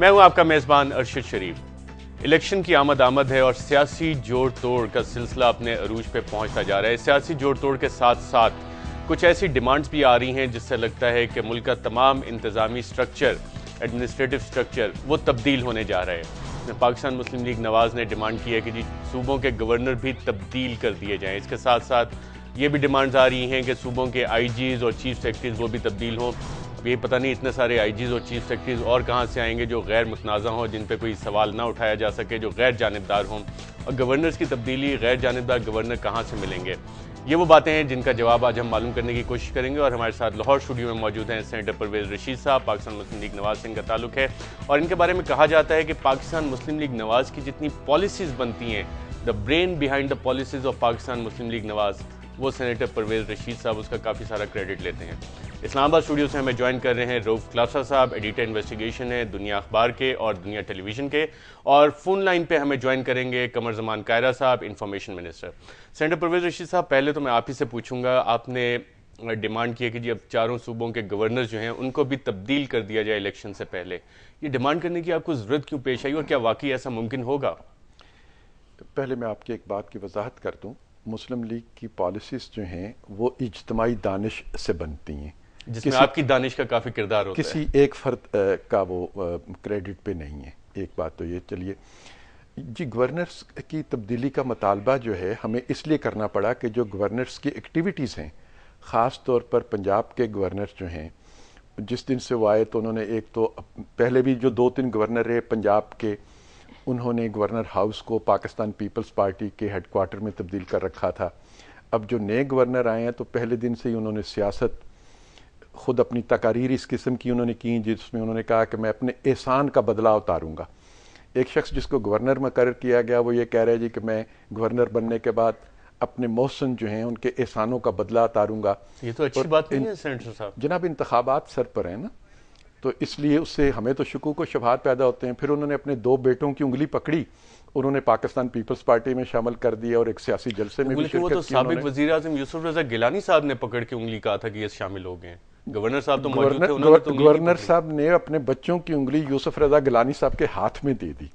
मैं हूं आपका मेजबान अरशद शरीफ इलेक्शन की आमद आमद है और सियासी जोड़ तोड़ का सिलसिला अपने अरूज पे पहुंचता जा रहा है सियासी जोड़ तोड़ के साथ साथ कुछ ऐसी डिमांड्स भी आ रही हैं जिससे लगता है कि मुल्क का तमाम इंतजामी स्ट्रक्चर एडमिनिस्ट्रेटिव स्ट्रक्चर वो तब्दील होने जा रहा है पाकिस्तान मुस्लिम लीग नवाज ने डिमांड की है कि जी सूबों के गवर्नर भी तब्दील कर दिए जाएँ इसके साथ साथ ये भी डिमांड्स आ रही हैं कि सूबों के आईजीज और चीफ सेक्रेटरीज वो भी तब्दील हों ये पता नहीं इतने सारे आई और चीफ सेक्रेटरीज और कहाँ से आएंगे जो गैर मुतनाज़ा हों जिन पर कोई सवाल ना उठाया जा सके जो गैर जानबदार हों और गवर्नर्स की तब्दीली गैर जानबदार गवर्नर कहाँ से मिलेंगे ये वो बातें हैं जिनका जवाब आज हम मालूम करने की कोशिश करेंगे और हमारे साथ लाहौर स्टूडियो में मौजूद हैं सेंटर परवेज रशीद साहब पाकिस्तान मुस्लिम लीग नवाज सिंह का ताल्लुक है और इनके बारे में कहा जाता है कि पाकिस्तान मुस्लिम लीग नवाज की जितनी पॉलिसीज़ बनती हैं the brain behind the policies of Pakistan Muslim League Nawaz वो सेनेटर परवेज रशीद साहब उसका काफ़ी सारा क्रेडिट लेते हैं इस्लामाबाद स्टूडियो से हमें ज्वाइन कर रहे हैं रोफ क्लासा साहब एडिटर इन्वेस्टिगेशन है दुनिया अखबार के और दुनिया टेलीविजन के और फ़ोन लाइन पे हमें ज्वाइन करेंगे कमर जमान कायरा साहब information minister senator Parvez Rashid साहब पहले तो मैं आप ही से पूछूंगा आपने डिमांड किया कि जी अब चारों सूबों के गवर्नर जो हैं उनको भी तब्दील कर दिया जाए इलेक्शन से पहले ये डिमांड करने की आपको ज़रूरत क्यों पेश आई और क्या वाकई ऐसा मुमकिन होगा तो पहले मैं आपकी एक बात की वजाहत कर दूँ मुस्लिम लीग की पॉलिसीज़ जो हैं वो इजतमाही दानिश से बनती हैं जिसमें आपकी दानिश का काफ़ी किरदार होता किसी है। एक फ़र्द का वो क्रेडिट पे नहीं है एक बात तो ये चलिए जी गवर्नर्स की तब्दीली का मतालबा जो है हमें इसलिए करना पड़ा कि जो गवर्नर्स की एक्टिविटीज़ हैं ख़ास तौर पर पंजाब के गवर्नर जो हैं जिस दिन से वो आए तो उन्होंने एक तो पहले भी जो दो तीन गवर्नर रहे पंजाब के उन्होंने गवर्नर हाउस को पाकिस्तान पीपल्स पार्टी के हेडकोार्टर में तब्दील कर रखा था अब जो नए गवर्नर आए हैं तो पहले दिन से ही उन्होंने सियासत ख़ुद अपनी तकारीर इस किस्म की उन्होंने की जिसमें उन्होंने कहा कि मैं अपने एहसान का बदला उतारूँगा एक शख्स जिसको गवर्नर मुकर किया गया वो ये कह रहे जी कि मैं गवर्नर बनने के बाद अपने मौसम जो हैं उनके एहसानों का बदला उतारूँगा ये तो अच्छी बात नहीं है साहब जनाब इंतबात सर पर हैं ना तो इसलिए उससे हमें तो शकूक को शबहार पैदा होते हैं फिर उन्होंने अपने दो बेटों की उंगली पकड़ी उन्होंने पाकिस्तान पीपल्स पार्टी में शामिल कर दिया और एक सियासी जलसे में भी वो तो सबक वजी अजम यूसुफ रजा गिलानी साहब ने पकड़ के उंगली कहा था कि ये शामिल हो गए गवर्नर साहब तो गवर्नर तो गवर्नर साहब ने अपने बच्चों की उंगली यूसुफ रजा गलानी साहब के हाथ में दे दी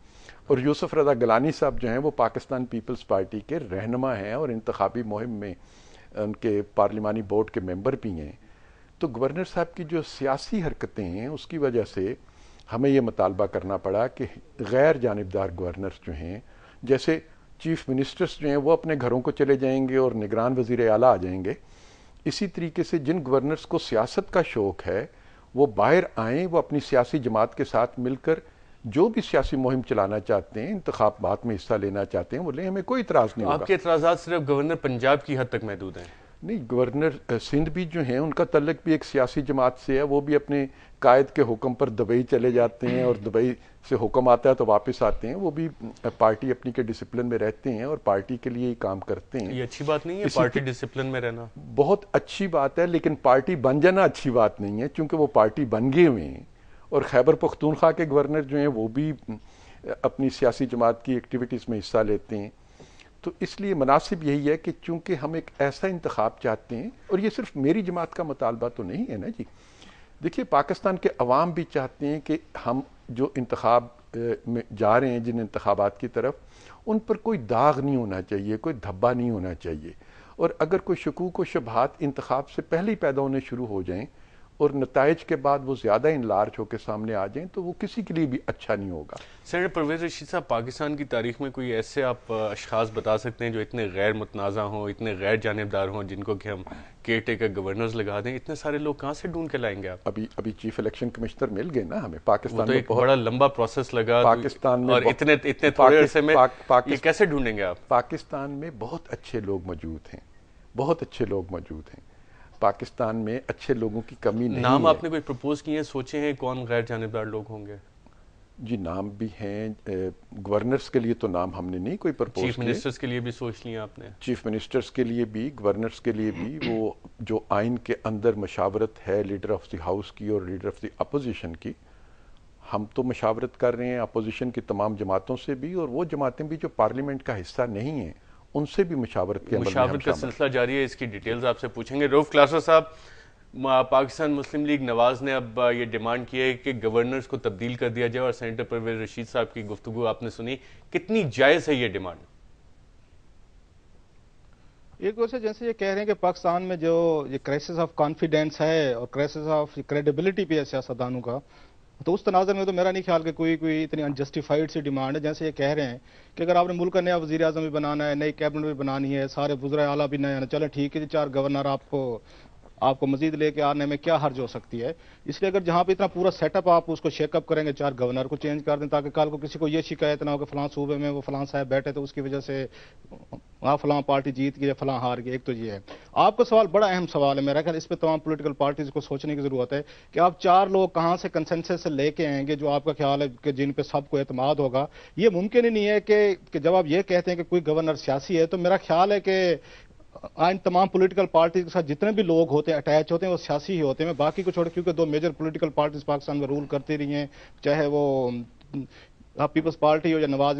और यूसुफ रजा गलानी साहब जो हैं वो पाकिस्तान पीपल्स पार्टी के रहनमा हैं और इंतबी मुहिम में उनके पार्लिमानी बोर्ड के मेंबर भी हैं तो गवर्नर साहब की जो सियासी हरकतें हैं उसकी वजह से हमें यह मतालबा करना पड़ा कि गैर जानबदार गवर्नर जो हैं जैसे चीफ मिनिस्टर्स जो हैं वो अपने घरों को चले जाएंगे और निगरान वजीर अला आ जाएंगे इसी तरीके से जिन गवर्नर्स को सियासत का शौक़ है वो बाहर आए वो अपनी सियासी जमात के साथ मिलकर जो भी सियासी मुहिम चलाना चाहते हैं इंतबात में हिस्सा लेना चाहते हैं वो लें हमें कोई इतराज़ नहीं तो आपके इतराज सिर्फ गवर्नर पंजाब की हद तक महदूद हैं नहीं गवर्नर सिंध भी जो हैं उनका तल्लक भी एक सियासी जमात से है वो भी अपने कायद के हुक्म पर दुबई चले जाते हैं और दुबई से हुक्म आता है तो वापस आते हैं वो भी पार्टी अपनी के डिसिप्लिन में रहते हैं और पार्टी के लिए ही काम करते हैं ये अच्छी बात नहीं है पार्टी डिसिप्लिन में रहना बहुत अच्छी बात है लेकिन पार्टी बन जाना अच्छी बात नहीं है चूँकि वो पार्टी बन गए हुए हैं और खैबर पख्तूनख्वा के गवर्नर जो हैं वो भी अपनी सियासी जमात की एक्टिविटीज़ में हिस्सा लेते हैं तो इसलिए मुनासिब यही है कि चूँकि हम एक ऐसा इंतखब चाहते हैं और ये सिर्फ मेरी जमात का मुतालबा तो नहीं है ना जी देखिए पाकिस्तान के अवाम भी चाहते हैं कि हम जो इंतखब में जा रहे हैं जिन इंतबात की तरफ उन पर कोई दाग नहीं होना चाहिए कोई धब्बा नहीं होना चाहिए और अगर कोई शकूक व शबहत इंतखब से पहले ही पैदा होने शुरू हो जाएँ और नतज के बाद वो ज़्यादा इन लार्ज होकर सामने आ जाए तो वो किसी के लिए भी अच्छा नहीं होगा सर परवेज रशीद साहब पाकिस्तान की तारीख में कोई ऐसे आप अशास बता सकते हैं जो इतने गैर मुतनाजा हों इतने गैर जानबदार हों जिनको कि हम केयर टेकर गवर्नर्स लगा दें इतने सारे लोग कहाँ से ढूंढ के लाएंगे आप अभी अभी चीफ इलेक्शन कमिश्नर मिल गए ना हमें पाकिस्तान तो में बहुत बड़ा लंबा प्रोसेस लगा तो पाकिस्तान में और इतने इतने थोड़े में कैसे ढूंढेंगे आप पाकिस्तान में बहुत अच्छे लोग मौजूद हैं बहुत अच्छे लोग मौजूद हैं पाकिस्तान में अच्छे लोगों की कमी नहीं नाम आपने कोई प्रपोज किए हैं सोचे हैं कौन गैर जानेबदार लोग होंगे जी नाम भी हैं गवर्नर्स के लिए तो नाम हमने नहीं कोई प्रपोज चीफ मिनिस्टर्स के लिए भी सोच लिया आपने चीफ मिनिस्टर्स के लिए भी गवर्नर्स के लिए भी वो जो आइन के अंदर मशावरत है लीडर ऑफ द हाउस की और लीडर ऑफ द अपोजिशन की हम तो मशावरत कर रहे हैं अपोजिशन की तमाम जमातों से भी और वो जमातें भी जो पार्लियामेंट का हिस्सा नहीं हैं उनसे भी मुशावरत के मुशावरत का सिलसिला जारी है इसकी डिटेल्स आपसे पूछेंगे रोफ क्लासर साहब पाकिस्तान मुस्लिम लीग नवाज ने अब ये डिमांड की है कि गवर्नर्स को तब्दील कर दिया जाए और सेनेटर परवेज रशीद साहब की गुफ्तु आपने सुनी कितनी जायज़ है ये डिमांड एक ओर से जैसे ये कह रहे हैं कि पाकिस्तान में जो ये क्राइसिस ऑफ कॉन्फिडेंस है और क्राइसिस ऑफ क्रेडिबिलिटी भी है सियासतदानों का तो उस तनाजर में तो मेरा नहीं ख्याल कि कोई कोई इतनी अनजस्टिफाइड सी डिमांड है जैसे ये कह रहे हैं कि अगर आपने मुल्क का नया वजी अजम भी बनाना है नई कैबिनेट भी बनानी है सारे वजरा आला भी नए आना चलें ठीक है जी चार गवर्नर आपको आपको मजीद लेके आने में क्या हर्ज हो सकती है इसलिए अगर जहाँ पे इतना पूरा सेटअप आप उसको शेकअप करेंगे चार गवर्नर को चेंज कर दें ताकि कल को किसी को ये शिकायत ना हो कि फलां सूबे में वो फलां साहब बैठे तो उसकी वजह से वहाँ फलां पार्टी जीत गई या फलां हार गई एक तो ये है आपका सवाल बड़ा अहम सवाल है मेरा ख्याल इस पर तमाम पोलिटिकल पार्टीज को सोचने की जरूरत है कि आप चार लोग कहाँ से कंसेंसस से लेके आएंगे जो आपका ख्याल है कि जिन पर सबको अतमाद होगा ये मुमकिन ही नहीं है कि जब आप ये कहते हैं कि कोई गवर्नर सियासी है तो मेरा ख्याल है कि आज तमाम पॉलिटिकल पार्टीज के साथ जितने भी लोग होते हैं अटैच होते हैं वो सियासी ही होते हैं बाकी को छोड़ क्योंकि दो मेजर पॉलिटिकल पार्टीज पाकिस्तान में रूल करती रही हैं चाहे वो पीपल्स हम्म, पार्टी हाँ, हो या नवाज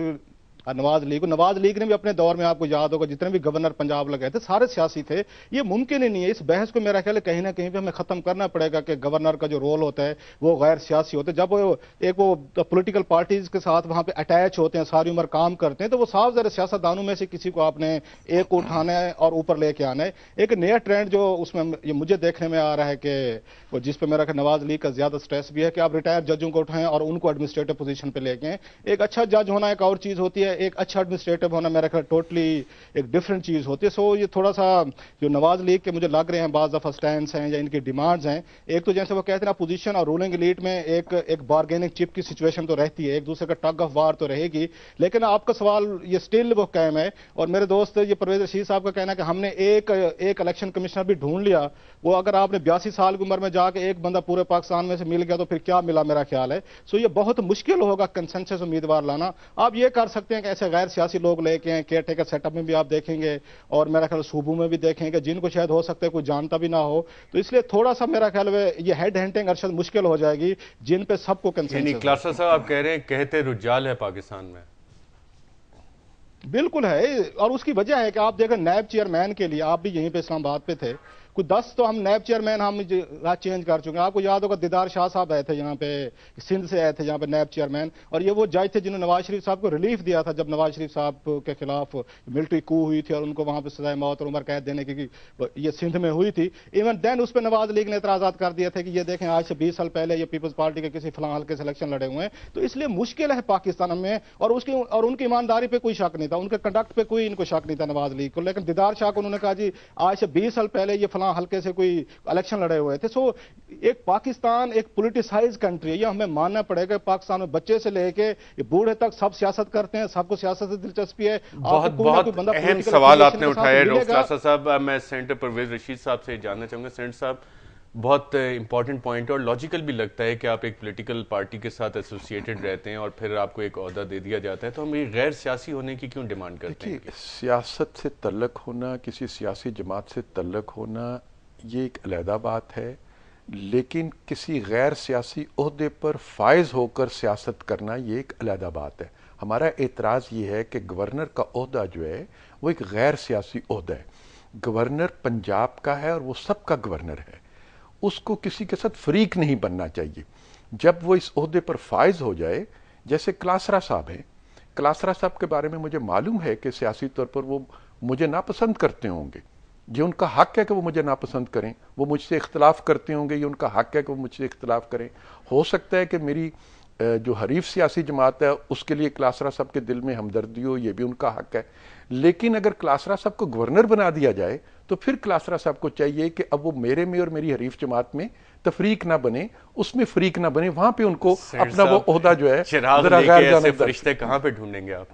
नवाज लीग नवाज लीग ने भी अपने दौर में आपको याद होगा जितने भी गवर्नर पंजाब लगे थे सारे सियासी थे ये मुमकिन ही नहीं है इस बहस को मेरा ख्याल कहीं ना कहीं पे हमें खत्म करना पड़ेगा कि गवर्नर का जो रोल होता है वो गैर सियासी होते जब वो एक वो पोलिटिकल पार्टीज के साथ वहां पर अटैच होते हैं सारी उम्र काम करते हैं तो वो साफ जरा सियासतदानों में से किसी को आपने एक को उठाना है और ऊपर लेके आना है एक नया ट्रेंड जो उसमें ये मुझे देखने में आ रहा है कि जिस पर मेरा नवाज लीग का ज्यादा स्ट्रेस भी है कि आप रिटायर्ड जजों को उठाएं और उनको एडमिनिस्ट्रेटिव पोजीशन पर लेके एक अच्छा जज होना एक और चीज होती है एक अच्छा एडमिनिस्ट्रेटिव होना मेरा ख्याल टोटली एक डिफरेंट चीज़ होती है सो ये थोड़ा सा जो नवाज लीग के मुझे लग रहे हैं बाज दफ़ा स्टैंड हैं या इनकी डिमांड्स हैं एक तो जैसे वो कहते हैं अपोजिशन और रूलिंग लीड में एक एक बार्गेनिंग चिप की सिचुएशन तो रहती है एक दूसरे का टग ऑफ वार तो रहेगी लेकिन आपका सवाल ये स्टिल वो कैम है और मेरे दोस्त ये परवेज रशीद साहब का कहना है कि हमने एक एक इलेक्शन कमिश्नर भी ढूंढ लिया वो अगर आपने बयासी साल की उम्र में जाके एक बंदा पूरे पाकिस्तान में से मिल गया तो फिर क्या मिला मेरा ख्याल है सो ये बहुत मुश्किल होगा कंसेंसस उम्मीदवार लाना आप ये कर सकते हैं कि ऐसे गैर सियासी लोग लेके हैं केयर टेकर सेटअप में भी आप देखेंगे और मेरा ख्याल सूबों में भी देखेंगे जिनको शायद हो सकते है कोई जानता भी ना हो तो इसलिए थोड़ा सा मेरा ख्याल है ये हेड हैंटिंग अरशद मुश्किल हो जाएगी जिन पे सबको कंसर्न क्लासा साहब आप कह रहे हैं कहते रुझाल है पाकिस्तान में बिल्कुल है और उसकी वजह है कि आप देखें नैब चेयरमैन के लिए आप भी यहीं पे इस्लामाबाद पे थे कुछ दस तो हम नैब चेयरमैन हम राज चेंज कर चुके हैं आपको याद होगा दीदार शाह साहब आए थे यहाँ पे सिंध से आए थे यहाँ पे नैब चेयरमैन और ये वो जज थे जिन्होंने नवाज शरीफ साहब को रिलीफ दिया था जब नवाज शरीफ साहब के खिलाफ मिलिट्री कू हुई थी और उनको वहाँ पर सजाए मौत और उम्र कैद देने की ये सिंध में हुई थी इवन देन उस पर नवाज लीग ने इतराजा कर दिए थे कि ये देखें आज से बीस साल पहले ये पीपल्स पार्टी के किसी फलां हल्के से इलेक्शन लड़े हुए हैं तो इसलिए मुश्किल है पाकिस्तान में और उसकी और उनकी ईमानदारी पर कोई शक नहीं था उनके कंडक्ट पर कोई इनको शक नहीं था नवाज लीग को लेकिन दीदार शाह को उन्होंने कहा जी आज से बीस साल पहले ये फला हल्के से कोई इलेक्शन लड़े हुए थे सो एक पाकिस्तान एक पोलिटिसाइज कंट्री है ये हमें मानना पड़ेगा पाकिस्तान में बच्चे से लेके बूढ़े तक सब सियासत करते हैं सबको सियासत से दिलचस्पी है बहुत बहुत अहम सवाल आपने उठाया डॉक्टर साहब मैं सेंटर परवेज रशीद साहब से जानना चाहूंगा सेंटर साहब बहुत इंपॉर्टेंट uh, पॉइंट है और लॉजिकल भी लगता है कि आप एक पॉलिटिकल पार्टी के साथ एसोसिएटेड रहते हैं और फिर आपको एक अहदा दे दिया जाता है तो हम ये गैर सियासी होने की क्यों डिमांड करते हैं सियासत से तल्लक होना किसी सियासी जमात से तल्लक होना ये एक अलहदा बात है लेकिन किसी गैर सियासी अहदे पर फायज होकर सियासत करना ये एक अलहदा बात है हमारा एतराज़ ये है कि गवर्नर का अहदा जो है वो एक गैर सियासी अहदा है गवर्नर पंजाब का है और वो सबका गवर्नर है उसको किसी के साथ फरीक नहीं बनना चाहिए जब वो इस अहदे पर फायज हो जाए जैसे क्लासरा साहब हैं क्लासरा साहब के बारे में मुझे मालूम है कि सियासी तौर पर वो मुझे नापसंद करते होंगे ये उनका हक है कि वो मुझे नापसंद करें वो मुझसे इख्तलाफ करते होंगे ये उनका हक है कि वो मुझसे इख्तलाफ करें हो सकता है कि मेरी जो हरीफ सियासी जमात है उसके लिए क्लासरा साहब के दिल में हमदर्दी हो ये भी उनका हक है लेकिन अगर क्लासरा साहब को गवर्नर बना दिया जाए तो फिर क्लासरा साहब को चाहिए कि अब वो मेरे में और मेरी हरीफ जमात में तफरीक ना बने उसमें फरीक ना बने वहां पे उनको अपना वो अहदा जो है कहां फरिश्ते पे ढूंढेंगे आप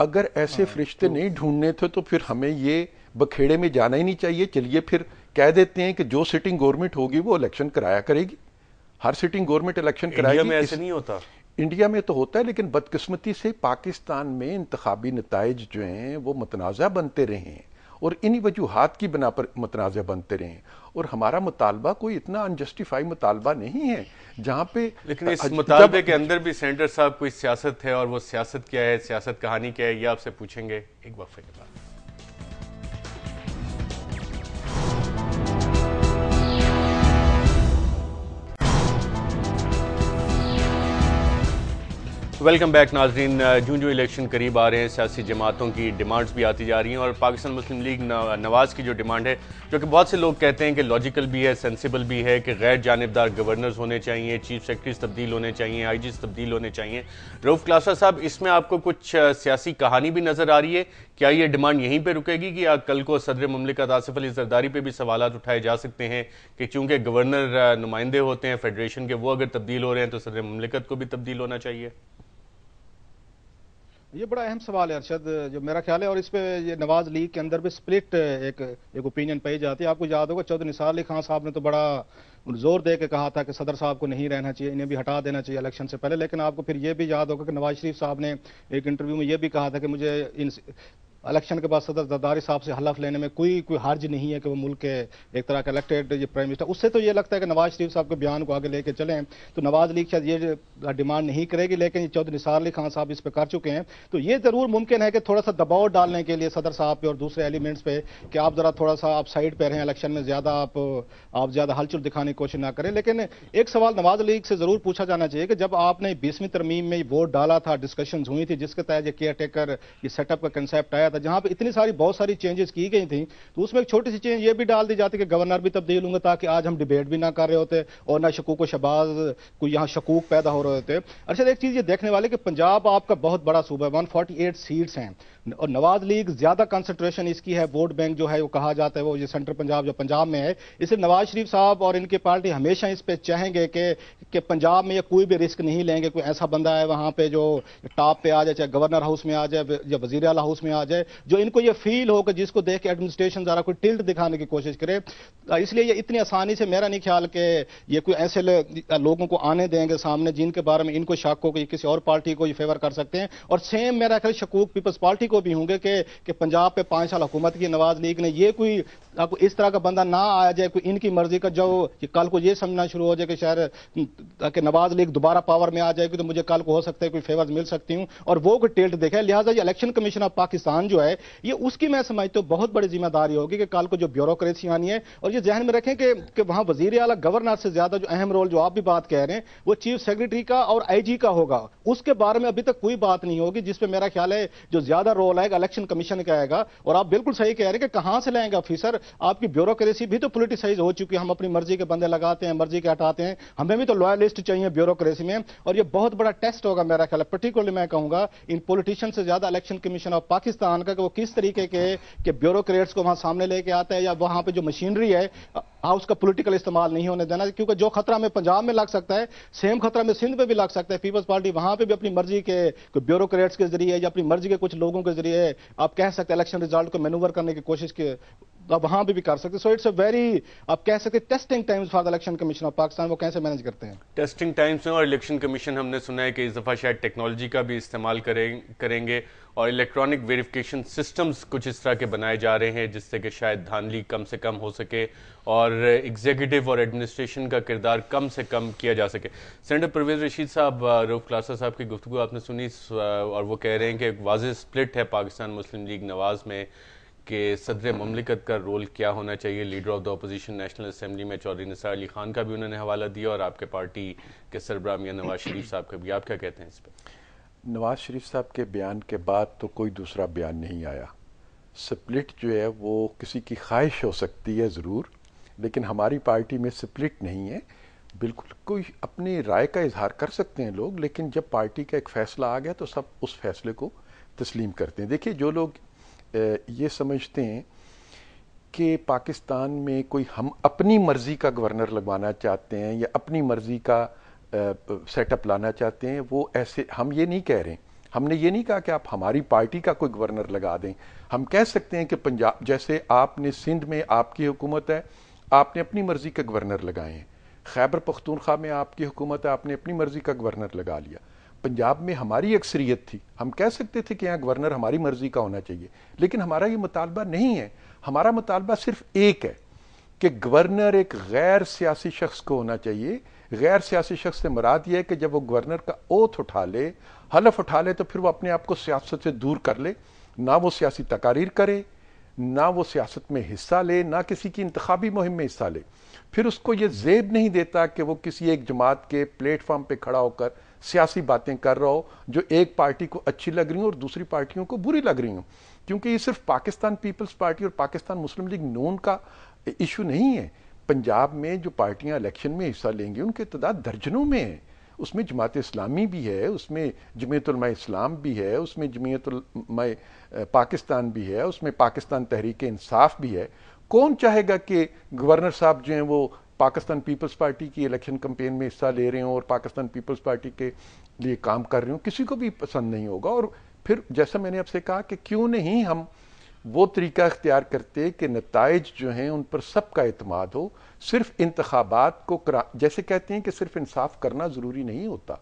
अगर ऐसे हाँ, फरिश्ते तो नहीं ढूंढने थे तो फिर हमें ये बखेड़े में जाना ही नहीं चाहिए चलिए फिर कह देते हैं कि जो सिटिंग गवर्नमेंट होगी वो इलेक्शन कराया करेगी हर सिटिंग गवर्नमेंट इलेक्शन कराएगी में ऐसे नहीं होता इंडिया में तो होता है लेकिन बदकिस्मती से पाकिस्तान में इंतबी नतज जो हैं वो मतनाज़ा बनते रहे हैं और इन्हीं वजूहत की बना पर मतनाज़ बनते रहें और हमारा मुतालबा कोई इतना अनजस्टिफाई मुतालबा नहीं है जहाँ पे लेकिन इस मुतालबे के अंदर भी सेंटर साहब कोई सियासत है और वो सियासत क्या है सियासत कहानी क्या है ये आपसे पूछेंगे एक वक्फे के बाद वेलकम बैक नाजरीन जूँ जो इलेक्शन करीब आ रहे हैं सियासी जमातों की डिमांड्स भी आती जा रही हैं और पाकिस्तान मुस्लिम लीग नवाज़ की जो डिमांड है जो कि बहुत से लोग कहते हैं कि लॉजिकल भी है सेंसिबल भी है कि गैर जानबदार गवर्नर्स होने चाहिए चीफ सेक्रेटरीज तब्दील होने चाहिए आई तब्दील होने चाहिए रऊफ़ क्लासा साहब इसमें आपको कुछ सियासी कहानी भी नज़र आ रही है क्या ये डिमांड यहीं पर रुकेगी कि या कल को सदर ममलिकत आसिफ अली जरदारी पर भी सवाल उठाए जा सकते हैं कि चूँकि गवर्नर नुमाइंदे होते हैं फेडरेशन के वो अगर तब्दील हो रहे हैं तो सदर ममलिकत को भी तब्दील होना चाहिए ये बड़ा अहम सवाल है अरशद जो मेरा ख्याल है और इस पर ये नवाज लीग के अंदर भी स्प्लिट एक एक ओपिनियन पाई जाती है आपको याद होगा चौधरी निसार अली खान साहब ने तो बड़ा जोर दे के कहा था कि सदर साहब को नहीं रहना चाहिए इन्हें भी हटा देना चाहिए इलेक्शन से पहले लेकिन आपको फिर ये भी याद होगा कि नवाज शरीफ साहब ने एक इंटरव्यू में यह भी कहा था कि मुझे इन इलेक्शन के बाद सदर जरदारी साहब से हलफ लेने में कोई कोई हर्ज नहीं है कि वो मुल्क के एक तरह का इलेक्टेड ये प्राइम मिनिस्टर उससे तो ये लगता है कि नवाज शरीफ साहब के बयान को आगे लेके चलें तो नवाज लीग शायद ये डिमांड नहीं करेगी लेकिन ये चौधरी निसार अली खान साहब इस पर कर चुके हैं तो ये ज़रूर मुमकिन है कि थोड़ा सा दबाव डालने के लिए सदर साहब पे और दूसरे एलिमेंट्स पे कि आप ज़रा थोड़ा सा आप साइड पर रहें इलेक्शन में ज़्यादा आप आप ज़्यादा हलचल दिखाने की कोशिश ना करें लेकिन एक सवाल नवाज लीग से ज़रूर पूछा जाना चाहिए कि जब आपने बीसवीं तरमीम में वोट डाला था डिस्कशन हुई थी जिसके तहत ये केयर टेकर ये सेटअप का कंसेप्ट आया था जहां पे इतनी सारी बहुत सारी चेंजेस की गई थी तो उसमें एक छोटी सी चेंज ये भी डाल दी जाती कि गवर्नर भी तब्दील होंगे ताकि आज हम डिबेट भी ना कर रहे होते और ना शकूक व शबाज को यहाँ शकूक पैदा हो रहे होते अच्छा एक चीज़ ये देखने वाले कि पंजाब आपका बहुत बड़ा सूबा है वन सीट्स हैं और नवाज लीग ज्यादा कंसंट्रेशन इसकी है वोट बैंक जो है वो कहा जाता है वो ये सेंट्रल पंजाब जो पंजाब में है इसलिए नवाज शरीफ साहब और इनकी पार्टी हमेशा इस पर चाहेंगे कि कि पंजाब में ये कोई भी रिस्क नहीं लेंगे कोई ऐसा बंदा है वहां पे जो टॉप पे आ जाए चाहे गवर्नर हाउस में आ जाए या वजीर आला हाउस में आ जाए जो इनको ये फील हो कि जिसको देख के एडमिनिस्ट्रेशन ज़रा कोई टिल्ट दिखाने की कोशिश करे इसलिए ये इतनी आसानी से मेरा नहीं ख्याल कि ये कोई ऐसे लोगों को आने देंगे सामने जिनके बारे में इनको शक हो कि किसी और पार्टी को ये फेवर कर सकते हैं और सेम मेरा ख्याल शकूक पीपल्स पार्टी को भी होंगे कि कि पंजाब पे पाँच साल हुकूमत की नवाज लीग ने ये कोई आपको इस तरह का बंदा ना आया जाए कोई इनकी मर्जी का जो कि कल को ये समझना शुरू हो जाए कि शायद ताकि नवाज लीग दोबारा पावर में आ जाएगी तो मुझे कल को हो सकता है कोई फेवर मिल सकती हूँ और वो कोई टेल्ट देखा है लिहाजा ये इलेक्शन कमीशन ऑफ पाकिस्तान जो है ये उसकी मैं समझता तो हूँ बहुत बड़ी जिम्मेदारी होगी कि कल को जो ब्यूरोक्रेसी आनी है और ये जहन में रखें कि, कि वहाँ वजीर अला गवर्नर से ज्यादा जो अहम रोल जो आप भी बात कह रहे हैं वो चीफ सेक्रेटरी का और आई जी का होगा उसके बारे में अभी तक कोई बात नहीं होगी जिसपे मेरा ख्याल है जो ज्यादा रोल आएगा इलेक्शन कमीशन का आएगा और आप बिल्कुल सही कह रहे हैं कि कहां से लाएंगे ऑफिसर आपकी ब्यूरोक्रेसी भी तो पोलिटिसाइज हो चुकी है हम अपनी मर्जी के बंदे लगाते हैं मर्जी के हटाते हैं हमें भी तो लॉयलिस्ट चाहिए ब्यूरोक्रेसी में और यह बहुत बड़ा टेस्ट होगा मेरा ख्याल पर्टिकुलरली मैं कहूंगा इन पोलिटिशियन से ज्यादा इलेक्शन कमीशन ऑफ पाकिस्तान का वो किस तरीके के कि ब्यूरोक्रेट्स को वहां सामने लेके आता है या वहां पर जो मशीनरी है हाउस का पोलिटिकल इस्तेमाल नहीं होने देना क्योंकि जो खतरा हमें पंजाब में लग सकता है सेम खतरा में सिंध में भी लग सकता है पीपल्स पार्टी वहां पर भी अपनी मर्जी के ब्यूरोक्रेट्स के जरिए या अपनी मर्जी के कुछ लोगों के जरिए आप कह सकते हैं इलेक्शन रिजल्ट को मैनूवर करने की कोशिश की आप वहां भी, भी कर सकते सो इट्स अ वेरी आप कह सकते हैं testing times for the election commission of Pakistan वो कैसे मैनेज करते हैं टेस्टिंग टाइम्स में और इलेक्शन कमीशन हमने सुना है कि इस दफा शायद टेक्नोलॉजी का भी इस्तेमाल करें, करेंगे और इलेक्ट्रॉनिक वेरिफिकेशन सिस्टम्स कुछ इस तरह के बनाए जा रहे हैं जिससे कि शायद धांधली कम से कम हो सके और एग्जीक्यूटिव और एडमिनिस्ट्रेशन का किरदार कम से कम किया जा सके सेंटर परवेज रशीद साहब रूफ क्लासा साहब की गुफ्तु आपने सुनी और वो कह रहे हैं कि एक वाज स्प्लिट है पाकिस्तान मुस्लिम लीग नवाज़ में कि सदर ममलिकत का रोल क्या होना चाहिए leader of the opposition national assembly में चौधरी निसार अली खान का भी उन्होंने हवाला दिया और आपके पार्टी के सरबरा मियाँ नवाज शरीफ साहब का भी आप क्या कहते हैं इस पर नवाज शरीफ साहब के बयान के बाद तो कोई दूसरा बयान नहीं आया स्प्लिट जो है वो किसी की ख्वाहिश हो सकती है ज़रूर लेकिन हमारी पार्टी में स्प्लिट नहीं है बिल्कुल कोई अपनी राय का इजहार कर सकते हैं लोग लेकिन जब पार्टी का एक फ़ैसला आ गया तो सब उस फैसले को तस्लीम करते हैं देखिए जो लोग ये समझते हैं कि पाकिस्तान में कोई हम अपनी मर्ज़ी का गवर्नर लगवाना चाहते हैं या अपनी मर्ज़ी का सेटअप लाना चाहते हैं वो ऐसे हम ये नहीं कह रहे हैं हमने ये नहीं कहा कि आप हमारी पार्टी का कोई गवर्नर लगा दें हम कह सकते हैं कि पंजाब जैसे आपने सिंध में आपकी हुकूमत है आपने अपनी मर्ज़ी का गवर्नर लगाए हैं खैबर पख्तूनख्वा में आपकी हुकूमत है आपने अपनी मर्ज़ी का गवर्नर लगा लिया पंजाब में हमारी अक्सरियत थी हम कह सकते थे कि यहाँ गवर्नर हमारी मर्ज़ी का होना चाहिए लेकिन हमारा ये मुतालबा नहीं है हमारा मुतालबा सिर्फ एक है कि गवर्नर एक गैर सियासी शख्स को होना चाहिए गैर सियासी शख्स से मुराद यह है कि जब वो गवर्नर का ओथ उठा ले हलफ उठा ले तो फिर वो अपने आप को सियासत से दूर कर ले ना वो सियासी तकारीर करे ना वो सियासत में हिस्सा ले ना किसी की इंतबी मुहिम में हिस्सा ले फिर उसको ये जेब नहीं देता कि वो किसी एक जमात के प्लेटफॉर्म पर खड़ा होकर सियासी बातें कर रहा हो जो एक पार्टी को अच्छी लग रही हो और दूसरी पार्टियों को बुरी लग रही हो क्योंकि ये सिर्फ पाकिस्तान पीपल्स पार्टी और पाकिस्तान मुस्लिम लीग नून का इशू नहीं है पंजाब में जो पार्टियां इलेक्शन में हिस्सा लेंगी उनकी तादाद दर्जनों में है उसमें जमात इस्लामी भी है उसमें जमीयतलमा इस्लाम भी है उसमें जमीयतलमा पाकिस्तान भी है उसमें पाकिस्तान तहरीक इंसाफ भी है कौन चाहेगा कि गवर्नर साहब जो हैं वो पाकिस्तान पीपल्स पार्टी की इलेक्शन कंपेन में हिस्सा ले रहे हों और पाकिस्तान पीपल्स पार्टी के लिए काम कर रहे हों किसी को भी पसंद नहीं होगा और फिर जैसा मैंने आपसे कहा कि क्यों नहीं हम वो तरीका अख्तियार करते कि नतज जो हैं उन पर सबका अतमाद हो सिर्फ इंतबात को करा जैसे कहते हैं कि सिर्फ इंसाफ करना ज़रूरी नहीं होता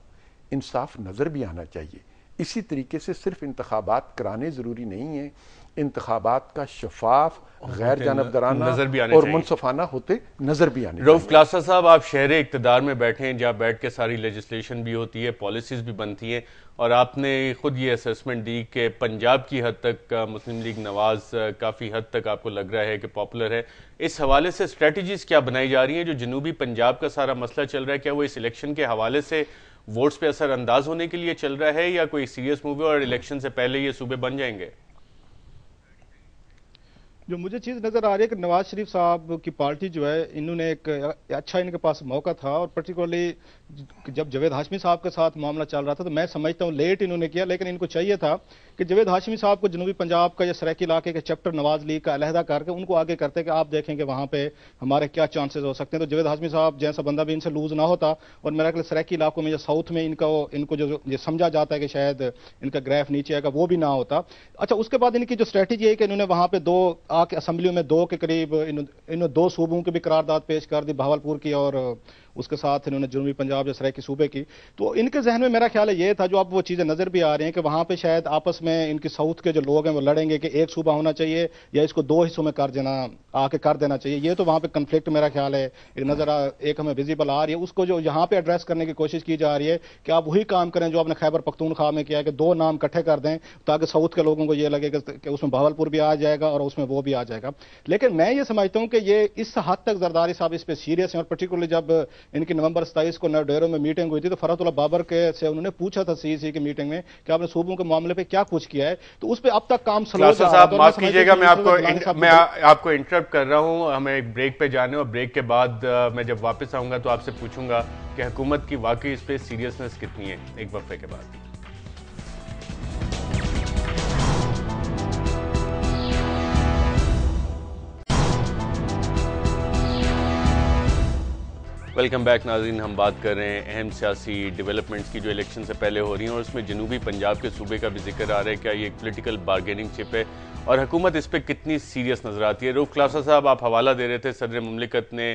इंसाफ नज़र भी आना चाहिए इसी तरीके से सिर्फ इंतबात कराने ज़रूरी नहीं हैं इंतबात का शफाफ गैर जानबदाराना नजर भी आने और मुनसफाना होते नजर भी आने रऊफ क्लासा साहब आप शहर इकतदार में बैठे हैं जहाँ बैठ के सारी लेजिस्लेशन भी होती है पॉलिसीज भी बनती हैं और आपने खुद ये असेसमेंट दी कि पंजाब की हद तक मुस्लिम लीग नवाज काफ़ी हद तक आपको लग रहा है कि पॉपुलर है इस हवाले से स्ट्रेटजीज क्या बनाई जा रही हैं जो जनूबी पंजाब का सारा मसला चल रहा है क्या वो इस इलेक्शन के हवाले से वोट्स पे असर अंदाज होने के लिए चल रहा है या कोई सीरियस मूव है और इलेक्शन से पहले ये सूबे बन जाएंगे जो मुझे चीज़ नज़र आ रही है कि नवाज शरीफ साहब की पार्टी जो है इन्होंने एक अच्छा इनके पास मौका था और पर्टिकुलरली जब जवेद हाशमी साहब के साथ मामला चल रहा था तो मैं समझता हूँ लेट इन्होंने किया लेकिन इनको चाहिए था कि जवेद हाशमी साहब को जनूबी पंजाब का या सरैकी इलाके के चैप्टर नवाज लीग का अलहदा करके उनको आगे करते कि आप देखें कि वहाँ पर हमारे क्या चांसेज हो सकते हैं तो जवेद हाशमी साहब जैसा बंदा भी इनसे लूज़ ना होता और मेरा ख्याल सरैकी इलाकों में या साउथ में इनका इनको जो ये समझा जाता है कि शायद इनका ग्रैफ नीचे आएगा वो भी ना होता अच्छा उसके बाद इनकी जो स्ट्रैटेजी है कि इन्होंने वहाँ पर दो आके असम्बलियों में दो के करीब इन इन दो सूबों की भी करारदाद पेश कर दी भावलपुर की और उसके साथ इन्होंने जुनूबी पंजाब या सराय सूबे की तो इनके जहन में मेरा ख्याल है ये था जो अब वो चीज़ें नज़र भी आ रही हैं कि वहाँ पर शायद आपस में इनके साउथ के जो लोग हैं वो लड़ेंगे कि एक सूबा होना चाहिए या इसको दो हिस्सों में कर देना आके कर देना चाहिए ये तो वहाँ पर कन्फ्लिक्ट मेरा ख्याल है नज़र एक हमें विजिबल आ रही है उसको जो यहाँ पर एड्रेस करने की कोशिश की जा रही है कि आप वही काम करें जो आपने खैबर पख्तूनख्वा में किया कि दो नाम इकट्ठे कर दें ताकि साउथ के लोगों को ये लगे कि उसमें भावलपुर भी आ जाएगा और उसमें वो भी आ जाएगा लेकिन मैं ये समझता हूँ कि ये इस हद तक जरदारी साहब इस पर सीरियस हैं और पर्टिकुलरली जब इनकी नवंबर सताईस को नवडेरो में मीटिंग हुई थी तो फरहतुल्ला बाबर के से उन्होंने पूछा था सीईसी की मीटिंग में कि आपने सूबों के मामले पर क्या कुछ किया है तो उस पर अब तक काम माफ कीजिएगा मैं आपको मैं आपको इंटरप्ट कर रहा हूँ हमें ब्रेक पे जाने और ब्रेक के बाद मैं जब वापस आऊंगा तो आपसे पूछूंगा कि हुकूमत की वाकई इस पर सीरियसनेस कितनी है एक वक्त के बाद वेलकम बैक नाजीन हम बात कर रहे हैं अहम सियासी डेवलपमेंट्स की जो इलेक्शन से पहले हो रही हैं और उसमें जनूबी पंजाब के सूबे का भी जिक्र आ रहा है क्या ये एक पोलिटिकल बारगेनिंग चिप है और हुकूमत इस पर कितनी सीरियस नज़र आती है रूफ क्लासा साहब आप हवाला दे रहे थे सदर ममलिकत ने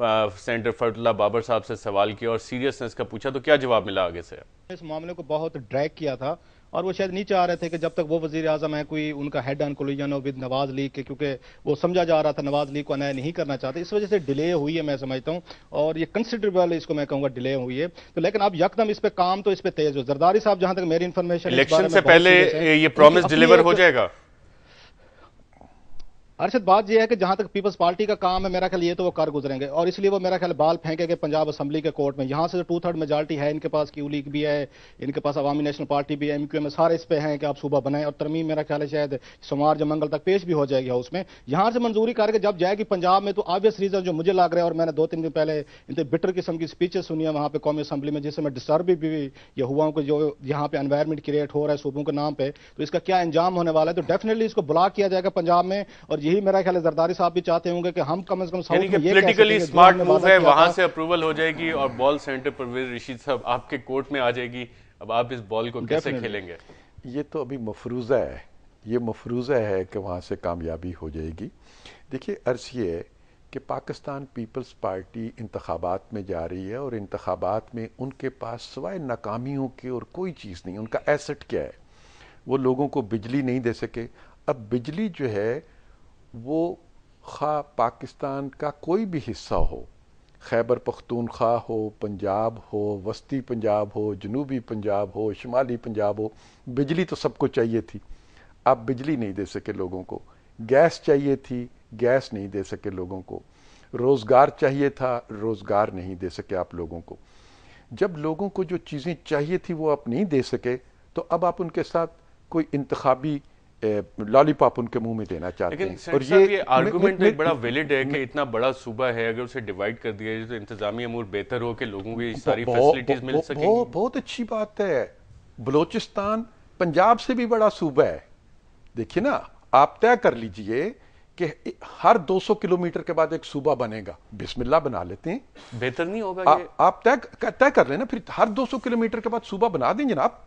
सेंटर फरतुल्ला बाबर साहब से सवाल किया और सीरियसनेस का पूछा तो क्या जवाब मिला आगे से इस मामले को बहुत ड्रैक किया था और वो शायद नहीं चाह रहे थे कि जब तक वो वजीर आजम है कोई उनका हेड एंड कोलिजन हो विद नवाज लीग के क्योंकि वो समझा जा रहा था नवाज लीग को अनाया नहीं करना चाहते इस वजह से डिले हुई है मैं समझता हूँ और ये कंसिडरेबल इसको मैं कहूँगा डिले हुई है तो लेकिन अब यकदम इस पर काम तो इस पर तेज हो जरदारी साहब जहां तक मेरी इंफॉर्मेशन इलेक्शन से पहले ये प्रॉमिस डिलीवर हो तो जाएगा अर्षद बात यह है कि जहां तक पीपल्स पार्टी का काम है मेरा ख्याल ये तो वो कर गुजरेंगे और इसलिए वो मेरा ख्याल बाल फेंकेंगे पंजाब असम्बली के कोर्ट में यहाँ से जो टू थर्ड मेजॉरिटी है इनके पास क्यू लीग भी है इनके पास अवामी नेशनल पार्टी भी है एम क्यू एम सारे इस पर हैं कि आप सुबह बनाए और तरमीम मेरा ख्याल है शायद सोमवार मंगल तक पेश भी हो जाएगी हाउस में यहाँ से मंजूरी करके जब जाएगी पंजाब में तो ऑब्वियस रीजन जो मुझे लग रहा है और मैंने दो तीन दिन पहले इनसे बिटर किस्म की स्पीचेस सुनी है वहां पर कौमी असम्बली में जिससे मैं डिस्टर्ब भी ये हुआ हूँ कि जो यहाँ पे एनवायरमेंट क्रिएट हो रहा है सूबों के नाम पर तो इसका क्या अंजाम होने वाला है तो डेफिनेटली इसको ब्लॉक किया जाएगा पंजाब में और यही मेरा ख्याल है जरदारी साहब भी चाहते होंगे कि हम कम से कम साउथ में पॉलिटिकली स्मार्ट मूव है वहां से अप्रूवल हो जाएगी और बॉल सेंटर परवेज रशीद साहब आपके कोर्ट में आ जाएगी अब आप इस बॉल को कैसे खेलेंगे ये तो अभी मफरूज़ा है ये मफरूज़ा है कि वहाँ से कामयाबी हो जाएगी देखिए अर्ज़ ये है कि पाकिस्तान पीपल्स पार्टी इंतबात में जा रही है और इंतबात में उनके पास सवाए नाकामियों के और कोई चीज़ नहीं उनका एसेट क्या है वो लोगों को बिजली नहीं दे सके अब बिजली जो है वो खा पाकिस्तान का कोई भी हिस्सा हो खैबर पख्तूनख्वा हो पंजाब हो वस्ती पंजाब हो जनूबी पंजाब हो शुमाली पंजाब हो बिजली तो सबको चाहिए थी आप बिजली नहीं दे सके लोगों को गैस चाहिए थी गैस नहीं दे सके लोगों को रोज़गार चाहिए था रोज़गार नहीं दे सके आप लोगों को जब लोगों को जो चीज़ें चाहिए थी वो आप नहीं दे सके तो अब आप उनके साथ कोई इंतबी लॉलीपॉप उनके मुंह में देना चाहते हैं और ये, ये आर्गुमेंट एक बड़ा वैलिड है कि इतना बड़ा सूबा है अगर उसे डिवाइड कर दिया जाए तो इंतजामी अमूर बेहतर हो कि लोगों को सारी फैसिलिटीज मिल सके बहुत अच्छी बात है बलोचिस्तान पंजाब से भी बड़ा सूबा है देखिए ना आप तय कर लीजिए कि हर 200 किलोमीटर के बाद एक सूबा बनेगा बिस्मिल्लाह बना लेते हैं बेहतर नहीं होगा आप तय तय कर लेना फिर हर 200 किलोमीटर के बाद सूबा बना दें जनाब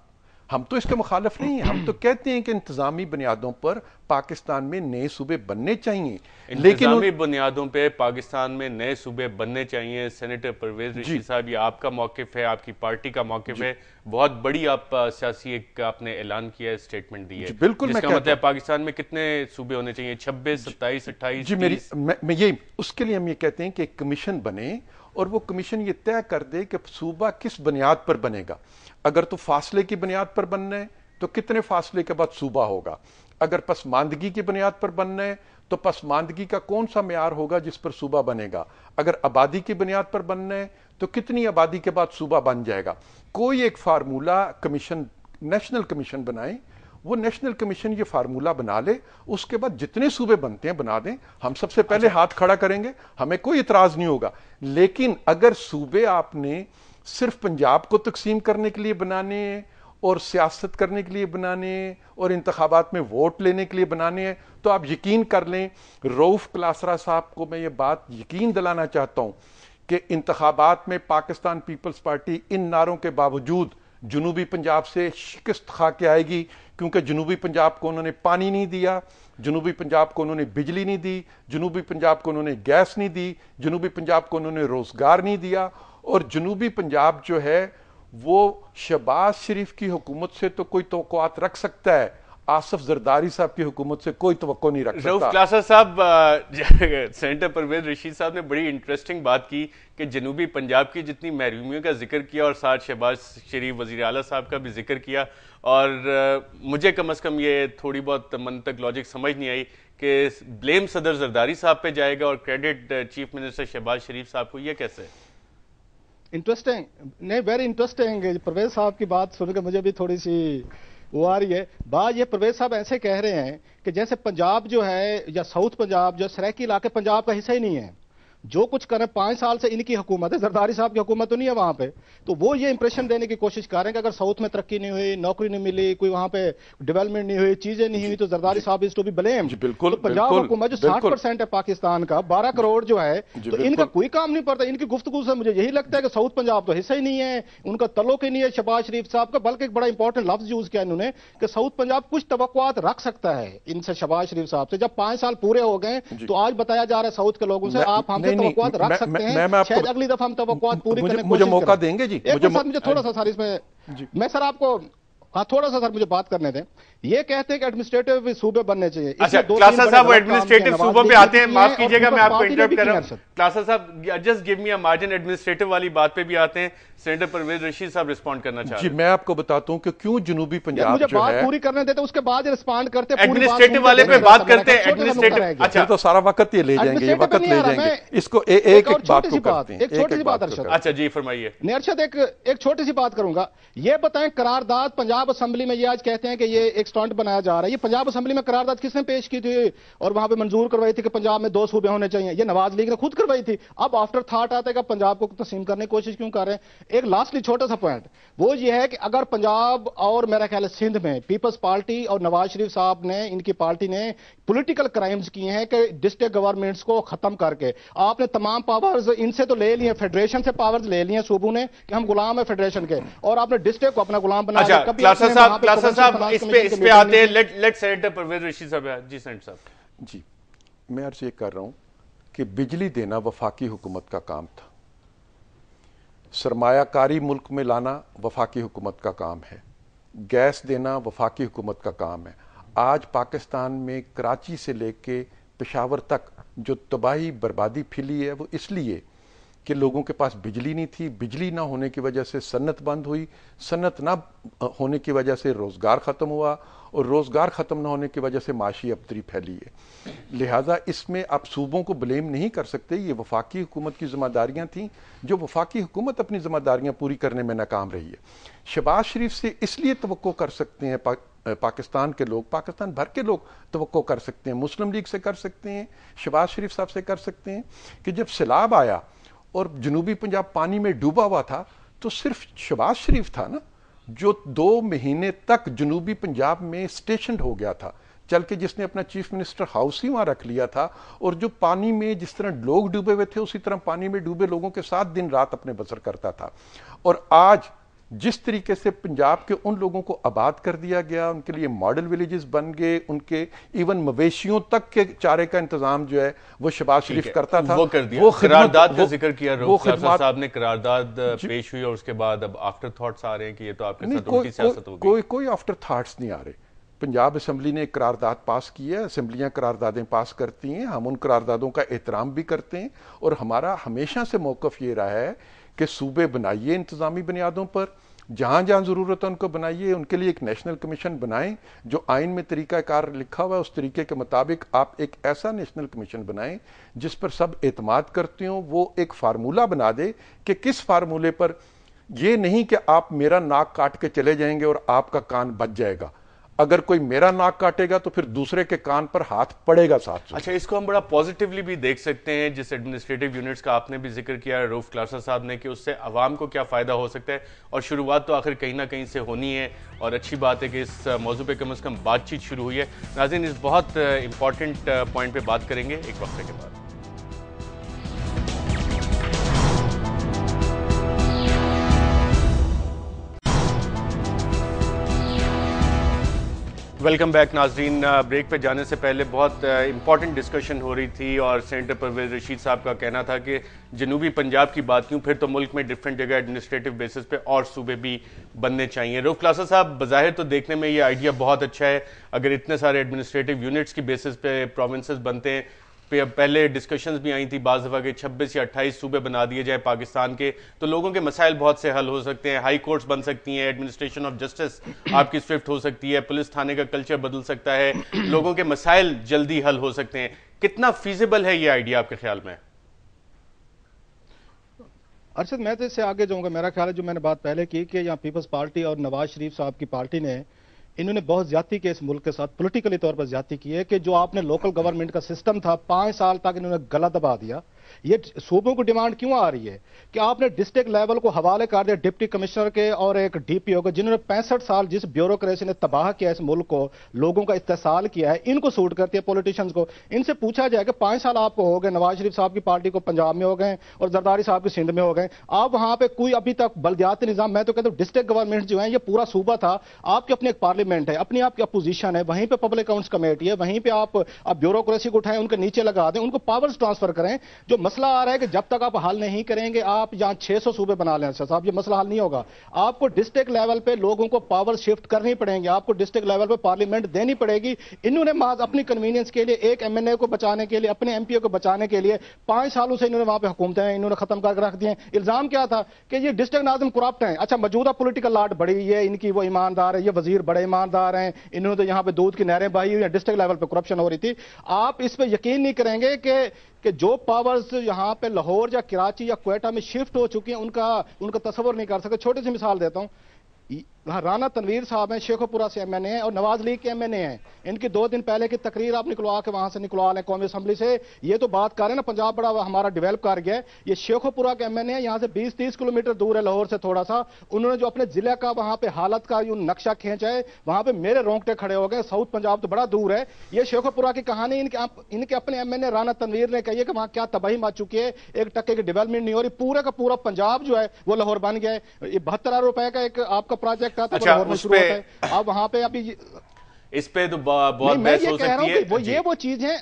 हम तो इसके मुखालफ नहीं हैं हम तो कहते हैं कि इंतजामी बुनियादों पर पाकिस्तान में नए सूबे बनने चाहिए लेकिन बुनियादों पर पाकिस्तान में नए सूबे बनने चाहिए सेनेटर परवेज रिशी साहब ये आपका मौकफ है आपकी पार्टी का मौकफ है बहुत बड़ी आप सियासी एक आपने ऐलान किया है स्टेटमेंट दी है बिल्कुल मतलब पाकिस्तान में कितने सूबे होने चाहिए छब्बीस सत्ताईस अट्ठाईस जी मेरी मैं यही उसके लिए हम ये कहते हैं कि कमीशन बने और वो कमीशन ये तय कर दे कि सूबा किस बुनियाद पर बनेगा अगर तो फासले की बुनियाद पर बनना है तो कितने फासले के बाद सूबा होगा अगर पसमानदगी की बुनियाद पर बनना है तो पसमानदगी का कौन सा मैार होगा जिस पर सूबा बनेगा अगर आबादी की बुनियाद पर बनना है तो कितनी आबादी के बाद सूबा बन जाएगा कोई एक फार्मूला कमीशन नेशनल कमीशन बनाए वो नेशनल कमीशन ये फार्मूला बना ले उसके बाद जितने सूबे बनते हैं बना दें हम सबसे पहले अच्छा। हाथ खड़ा करेंगे हमें कोई इतराज नहीं होगा लेकिन अगर सूबे आपने सिर्फ पंजाब को तकसीम करने के लिए बनाने और सियासत करने के लिए बनाने हैं और इंतबात में वोट लेने के लिए बनाने हैं तो आप यकीन कर लें रऊफ़ कलासरा साहब को मैं ये बात यकीन दिलाना चाहता हूँ कि इंतबात में पाकिस्तान पीपल्स पार्टी इन नारों के बावजूद जनूबी पंजाब से शिकस्त खा के आएगी क्योंकि जनूबी पंजाब को उन्होंने पानी नहीं दिया जनूबी पंजाब को उन्होंने बिजली नहीं दी जनूबी पंजाब को उन्होंने गैस नहीं दी जनूबी पंजाब को उन्होंने रोज़गार नहीं दिया और जनूबी पंजाब जो है वो शहबाज शरीफ की हुकूमत से तो कोई तो रख सकता है आसफ जरदारी साहब की हुकूमत से कोई तो नहीं रख सकता साहब सेंटर परवेज रशीद साहब ने बड़ी इंटरेस्टिंग बात की कि जनूबी पंजाब की जितनी महरूमियों का जिक्र किया और साथ शहबाज शरीफ वजीर अला साहब का भी जिक्र किया और मुझे कम अज़ कम ये थोड़ी बहुत मन तक लॉजिक समझ नहीं आई कि ब्लेम सदर जरदारी साहब पे जाएगा और credit chief minister Shahbaz Sharif साहब को यह कैसे है इंटरेस्टिंग नहीं वेरी इंटरेस्टिंग प्रवेश साहब की बात सुनकर मुझे भी थोड़ी सी वो आ रही है बात ये प्रवेश साहब ऐसे कह रहे हैं कि जैसे पंजाब जो है या साउथ पंजाब जो सरैकी इलाके पंजाब का हिस्सा ही नहीं है जो कुछ करें पांच साल से इनकी हुकूमत है जरदारी साहब की हुकूमत तो नहीं है वहां पे तो वो ये इंप्रेशन देने की कोशिश कर रहे हैं कि अगर साउथ में तरक्की नहीं हुई नौकरी नहीं मिली कोई वहां पे डेवलपमेंट नहीं हुई चीजें नहीं हुई तो जरदारी साहब इज टू बी ब्लेम बिल्कुल तो पंजाब हुकूमत जो साठ परसेंट है पाकिस्तान का बारह करोड़ जो है तो इनका कोई काम नहीं पड़ता इनकी गुफ्तु से मुझे यही लगता है कि साउथ पंजाब तो हिस्सा ही नहीं है उनका तलोक ही नहीं है शबाज शरीफ साहब का बल्कि एक बड़ा इंपॉर्टेंट लफ्ज यूज किया इन्होंने कि साउथ पंजाब कुछ तवक्वात रख सकता है इनसे शबाज शरीफ साहब से जब पांच साल पूरे हो गए तो आज बताया जा रहा है साउथ के लोगों से आप हमें रख सकते हैं शायद अगली दफा हम तो पूरी करने मुझे मौका देंगे जी मुझे थोड़ा सा सर इसमें मैं सर आपको हाँ थोड़ा सा सर मुझे बात करने दें ये कहते हैं कि एडमिनिस्ट्रेटिव सूबे बनने चाहिए अच्छा क्लासा साहब वो एडमिनिस्ट्रेटिव सूबों पे आते हैं माफ कीजिएगा मैं आपको इंटरप्ट कर रहा हूँ क्लासा साहब just give me a margin administrative वाली बात पे भी आते हैं सेंटर परवेज रशीद साहब रिस्पॉन्ड करना चाहते हैं मैं आपको बताता हूँ की क्यों जनूबी पंजाब मुझे बात पूरी करने देते उसके बाद रिस्पॉन्ड करते एडमिनिस्ट्रेटिव वाले पे बात करते हैं एडमिनिस्ट्रेटिव अच्छा तो सारा वक्त ये ले जाएंगे ये वक्त ले जाएंगे इसको एक एक बात एक छोटी सी बात अच्छा जी फरमाइए नहीं अर्शद एक छोटी सी बात करूंगा ये बताएं करारदाद पंजाब पंजाब असेंबली में ये आज कहते हैं कि ये एक स्टंट बनाया जा रहा है ये पंजाब असेंबली में करारदाद किसने पेश की थी और वहां पे मंजूर करवाई थी कि पंजाब में दो सूबे होने चाहिए ये नवाज लीग ने खुद करवाई थी अब आफ्टर थाट आता है कि पंजाब को तस्लीम करने की कोशिश क्यों कर रहे हैं एक लास्टली छोटा सा पॉइंट वो ये है कि अगर पंजाब और मेरा ख्याल है सिंध में पीपल्स पार्टी और नवाज शरीफ साहब ने इनकी पार्टी ने पोलिटिकल क्राइम्स किए हैं कि डिस्ट्रिक्ट गवर्नमेंट्स को खत्म करके आपने तमाम पावर्स इनसे तो ले लिए फेडरेशन से पावर्स ले लिए सूबों ने कि हम गुलाम है फेडरेशन के और आपने डिस्ट्रिक्ट को अपना गुलाम बना अच्छा, कभी मैं अर्ज ये कर रहा हूँ कि बिजली देना वफाकी हुकूमत का काम था सरमाकारी मुल्क में लाना वफाकी हुकूमत का काम है गैस देना वफाकी हुकूमत का काम है आज पाकिस्तान में कराची से लेके पेशावर तक जो तबाही बर्बादी फैली है वो इसलिए कि लोगों के पास बिजली नहीं थी बिजली ना होने की वजह से सन्नत बंद हुई सन्नत ना होने की वजह से रोज़गार ख़त्म हुआ और रोज़गार ख़त्म ना होने की वजह से माशी अबतरी फैली है लिहाजा इसमें आप सूबों को ब्लेम नहीं कर सकते ये वफाकी हुकूमत की जिम्मेदारियाँ थीं जो वफाकी हुकूमत अपनी जिम्मेदारियाँ पूरी करने में नाकाम रही है शबाज शरीफ से इसलिए तो कर सकते हैं पा, पाकिस्तान के लोग पाकिस्तान भर के लोग तो कर सकते हैं मुस्लिम लीग से कर सकते हैं शबाज शरीफ साहब से कर सकते हैं कि जब सैलाब आया और जनूबी पंजाब पानी में डूबा हुआ था तो सिर्फ शबाज शरीफ था ना जो दो महीने तक जनूबी पंजाब में स्टेशन हो गया था चल के जिसने अपना चीफ मिनिस्टर हाउस ही वहाँ रख लिया था और जो पानी में जिस तरह लोग डूबे हुए थे उसी तरह पानी में डूबे लोगों के साथ दिन रात अपने बसर करता था और आज जिस तरीके से पंजाब के उन लोगों को आबाद कर दिया गया उनके लिए मॉडल विलेजेस बन गए उनके इवन मवेशियों तक के चारे का इंतजाम जो है वो शबाज शरीफ करता था वो कर दिया वो करारदाद का जिक्र किया वो साहब ने करारदाद पेश हुई और उसके बाद अब आफ्टर थॉट्स आ रहे हैं कि ये तो आपके साथ उल्टी सियासत होगी कोई कोई आफ्टर थॉट्स नहीं आ रहे पंजाब असम्बली ने करारदाद पास की है असम्बलियाँ करारदादें पास करती हैं हम उन करारदादों का एहतराम भी करते हैं और हमारा हमेशा से मौकफ ये रहा है कि सूबे बनाइए इंतज़ामी बुनियादों पर जहाँ जहाँ ज़रूरत है उनको बनाइए उनके लिए एक नेशनल कमीशन बनाएं जो आइन में तरीक़ाकार लिखा हुआ है उस तरीके के मुताबिक आप एक ऐसा नेशनल कमीशन बनाएं जिस पर सब अतमाद करते हो वो एक फार्मूला बना दे कि किस फार्मूले पर ये नहीं कि आप मेरा नाक काट के चले जाएंगे और आपका कान बच जाएगा अगर कोई मेरा नाक काटेगा तो फिर दूसरे के कान पर हाथ पड़ेगा साथ अच्छा इसको हम बड़ा पॉजिटिवली भी देख सकते हैं जिस एडमिनिस्ट्रेटिव यूनिट्स का आपने भी जिक्र किया रूफ क्लासर साहब ने कि उससे आवाम को क्या फ़ायदा हो सकता है और शुरुआत तो आखिर कहीं ना कहीं से होनी है और अच्छी बात है कि इस मौजू पर कम अज़ कम बातचीत शुरू हुई है नाजिन इस बहुत इंपॉर्टेंट पॉइंट पर बात करेंगे एक वक्त के बाद वेलकम बैक नाजरीन ब्रेक पे जाने से पहले बहुत इंपॉर्टेंट uh, डिस्कशन हो रही थी और सेंटर परवेज रशीद साहब का कहना था कि जनूबी पंजाब की बात क्यों फिर तो मुल्क में डिफरेंट जगह एडमिनिस्ट्रेटिव बेसिस पे और सूबे भी बनने चाहिए रूफ क्लासा साहब बाहिर तो देखने में ये आइडिया बहुत अच्छा है अगर इतने सारे एडमिनिस्ट्रेटिव यूनिट्स की बेसिस पे प्रोविंसेस बनते हैं पे पहले डिस्कशंस भी आई थी बाज दफ़ा के 26 या 28 सूबे बना दिए जाए पाकिस्तान के तो लोगों के मसाइल बहुत से हल हो सकते हैं हाई कोर्ट्स बन सकती हैं एडमिनिस्ट्रेशन ऑफ जस्टिस आपकी स्विफ्ट हो सकती है पुलिस थाने का कल्चर बदल सकता है लोगों के मसाइल जल्दी हल हो सकते हैं कितना फीजिबल है ये आइडिया आपके ख्याल में अरसद मैं तो इससे आगे जाऊंगा मेरा ख्याल है जो मैंने बात पहले की कि यहाँ पीपल्स पार्टी और नवाज शरीफ साहब की पार्टी ने इन्होंने बहुत ज्यादा की इस मुल्क के साथ पोलिटिकली तौर पर ज्यादा की है कि जो आपने लोकल गवर्नमेंट का सिस्टम था पांच साल तक इन्होंने गला दबा दिया ये सूबों को डिमांड क्यों आ रही है कि आपने डिस्ट्रिक्ट लेवल को हवाले कर दिया डिप्टी कमिश्नर के और एक डीपीओ के जिन्होंने पैंसठ साल जिस ब्यूरोक्रेसी ने तबाह किया इस मुल्क को लोगों का इस्तेसाल किया है इनको सूट करती है पॉलिटिशियंस को इनसे पूछा जाए कि पांच साल आपको हो गए नवाज शरीफ साहब की पार्टी को पंजाब में हो गए और जरदारी साहब की सिंध में हो गए आप वहां पर कोई अभी तक बलदियाती निज़ाम मैं तो कहता हूं डिस्ट्रिक्ट गवर्नमेंट जो है यह पूरा सूबा था आपके अपने एक पार्लियामेंट है अपनी आपकी अपोजिशन है वहीं पर पब्लिक अकाउंट्स कमेटी है वहीं पर आप ब्यूरोक्रेसी को उठाएं उनके नीचे लगा दें उनको पावर्स ट्रांसफर करें जो मसला आ रहा है कि जब तक आप हल नहीं करेंगे आप यहाँ 600 सूबे बना लें साहब ये मसला हल नहीं होगा आपको डिस्ट्रिक्ट लेवल पे लोगों को पावर शिफ्ट करनी पड़ेंगे आपको डिस्ट्रिक्ट लेवल पे पार्लियामेंट देनी पड़ेगी इन्होंने माज अपनी कन्वीनियंस के लिए एक एमएनए को बचाने के लिए अपने एमपीओ को बचाने के लिए पांच सालों से इन्होंने वहां पर हुकूमतें हैं इन्होंने खत्म करके रख दिए इल्जाम क्या था कि ये डिस्ट्रिक्ट नाजम करप्ट हैं अच्छा मौजूदा पोलिटिकल लाट बड़ी है इनकी वो ईमानदार है ये वजीर बड़े ईमानदार हैं इन्होंने तो यहां पर दूध की नहरें बही हुई डिस्ट्रिक्ट लेवल पर करप्शन हो रही थी आप इस पर यकीन नहीं करेंगे कि कि जो पावर्स यहाँ पे लाहौर या कराची या क्वेटा में शिफ्ट हो चुकी हैं उनका उनका तस्वर नहीं कर सकते छोटी सी मिसाल देता हूँ हाँ, राना तनवीर साहब हैं शेखोपुरा से एम एन ए हैं और नवाज लीग के एम एन ए हैं इनकी दो दिन पहले की तकरीर आप निकलवा के वहां से निकलवा लें कौमी असम्बली से ये तो बात कर रहे ना पंजाब बड़ा हमारा डेवलप कर गया ये शेखोपुरा के एम एन ए है यहाँ से बीस तीस किलोमीटर दूर है लाहौर से थोड़ा सा उन्होंने जो अपने जिले का वहां पर हालत का यूं नक्शा खींचा है वहां पर मेरे रोंगटे खड़े हो गए साउथ पंजाब तो बड़ा दूर है ये शेखोपुरा की कहानी इनके इनके अपने M N A Rana Tanveer ने कही है कि वहां क्या तबाही मच चुकी है एक टक्के की डेवलपमेंट नहीं हो रही पूरे का पूरा पंजाब जो है वो लाहौर बन गया है बहत्तर रुपए का एक आपका प्रोजेक्ट कॉन्ट्रैक्ट था अच्छा, गवर्नर शुरू होता है अब वहां पे अभी इस पे तो बहुत मैं ये कह रहा हूँ वो ये वो चीज है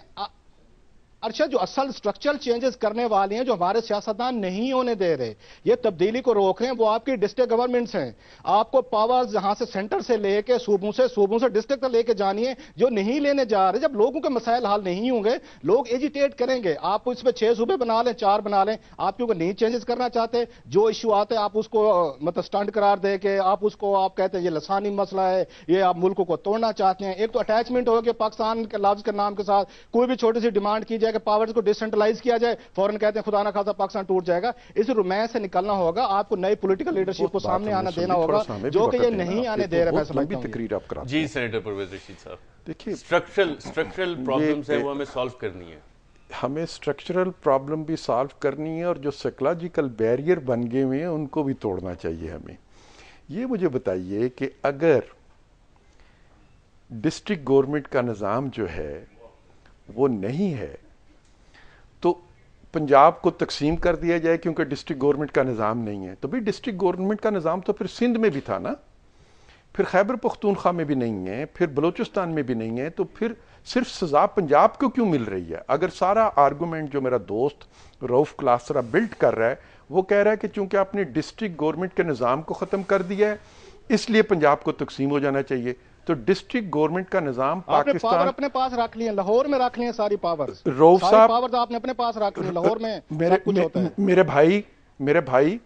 अच्छा जो असल स्ट्रक्चरल चेंजेस करने वाले हैं जो हमारे सियासतदान नहीं होने दे रहे ये तब्दीली को रोक रहे हैं वो आपकी डिस्ट्रिक्ट गवर्नमेंट्स हैं आपको पावर जहां से सेंटर से लेके सूबों से सूबों से डिस्ट्रिक्ट तक लेके जानी है जो नहीं लेने जा रहे जब लोगों के मसाइल हाल नहीं होंगे लोग एजिटेट करेंगे आप इसमें छह सूबे बना लें चार बना लें आप क्योंकि नहीं चेंजेस करना चाहते जो इशू आते हैं आप उसको मतलब स्टंट करार दे के आप उसको आप कहते हैं ये लसानी मसला है ये आप मुल्क को तोड़ना चाहते हैं एक तो अटैचमेंट हो गया पाकिस्तान के लफ्ज के नाम के साथ कोई भी छोटी सी डिमांड की जाए इंडिया कि पावर्स को डिसेंट्रलाइज किया जाए फॉरन कहते हैं खुदा ना खासा पाकिस्तान टूट जाएगा इस रुमैया से निकलना होगा आपको नई पोलिटिकल लीडरशिप को सामने आना देना होगा जो कि ये नहीं आने दे रहा है जी सेनेटर परवेज रशीद साहब देखिए स्ट्रक्चरल स्ट्रक्चरल प्रॉब्लम्स है वो हमें सॉल्व करनी है हमें स्ट्रक्चरल प्रॉब्लम भी सॉल्व करनी है और जो साइकोलॉजिकल बैरियर बन गए हुए हैं उनको भी तोड़ना चाहिए हमें ये मुझे बताइए कि अगर डिस्ट्रिक्ट गवर्नमेंट का निज़ाम जो है वो नहीं है पंजाब को तकसीम कर दिया जाए क्योंकि डिस्ट्रिक्ट गवर्नमेंट का निज़ाम नहीं है तो भाई डिस्ट्रिक्ट गवर्नमेंट का निज़ाम तो फिर सिंध में भी था ना फिर खैबर पख्तूनख्वा में भी नहीं है फिर बलोचिस्तान में भी नहीं है तो फिर सिर्फ सज़ा पंजाब को क्यों मिल रही है अगर सारा आर्गूमेंट जो मेरा दोस्त रऊफ़ क्लासरा बिल्ट कर रहा है वो कह रहा है कि चूंकि आपने डिस्ट्रिक्ट गवर्नमेंट के निज़ाम को ख़त्म कर दिया है इसलिए पंजाब को तकसीम हो जाना चाहिए तो डिस्ट्रिक्ट गवर्नमेंट का निजाम पाकिस्तान अपने पास रख लिया लाहौर में रख लिया सारी पावर रोफ साहब पावर आपने अपने पास रख लिया लाहौर में मेरे कुछ होता है मेरे भाई मेरे भाई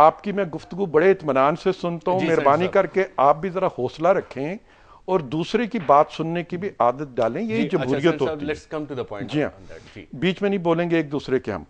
आपकी मैं गुफ्तु बड़े इतमान से सुनता हूँ मेहरबानी करके आप भी जरा हौसला रखें और दूसरे की बात सुनने की भी आदत डालें यही अच्छा, जमहूरियत होती जी हाँ बीच में नहीं बोलेंगे एक दूसरे के हम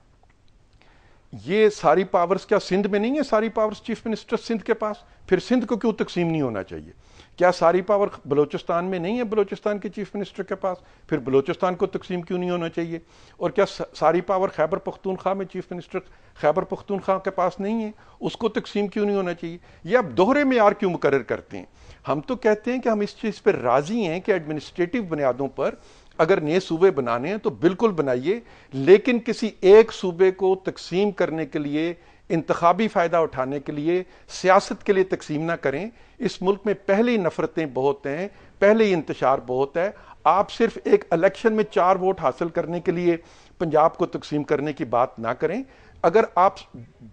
ये सारी पावर्स क्या सिंध में नहीं है सारी पावर्स चीफ मिनिस्टर सिंध के पास फिर सिंध को क्यों तकसीम नहीं होना चाहिए क्या सारी पावर बलूचिस्तान में नहीं है बलूचिस्तान के चीफ मिनिस्टर के पास फिर बलूचिस्तान को तकसीम क्यों नहीं होना चाहिए और क्या सारी पावर खैबर पख्तूनख्वा में चीफ मिनिस्टर खैबर पख्तूनख्वा के पास नहीं है उसको तकसीम क्यों नहीं होना चाहिए यह आप दोहरे मैार क्यों मुकर करते हैं हम तो कहते हैं कि हम इस चीज़ पर राज़ी हैं कि एडमिनिस्ट्रेटिव बुनियादों पर अगर नए सूबे बनाने हैं तो बिल्कुल बनाइए लेकिन किसी एक सूबे को तकसीम करने के लिए इंतबी फ़ायदा उठाने के लिए सियासत के लिए तकसीम ना करें इस मुल्क में पहले ही नफ़रतें बहुत हैं पहले ही इंतजार बहुत है आप सिर्फ एक इलेक्शन में चार वोट हासिल करने के लिए पंजाब को तकसीम करने की बात ना करें अगर आप